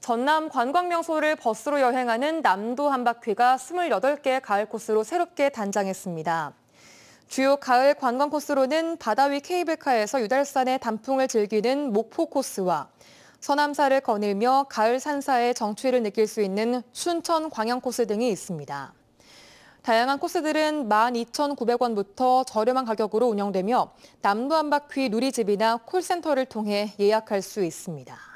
전남 관광명소를 버스로 여행하는 남도 한바퀴가 28개 가을 코스로 새롭게 단장했습니다. 주요 가을 관광 코스로는 바다 위 케이블카에서 유달산의 단풍을 즐기는 목포 코스와 서남사를 거닐며 가을 산사의 정취를 느낄 수 있는 춘천 광양 코스 등이 있습니다. 다양한 코스들은 12,900원부터 저렴한 가격으로 운영되며 남도 한바퀴 누리집이나 콜센터를 통해 예약할 수 있습니다.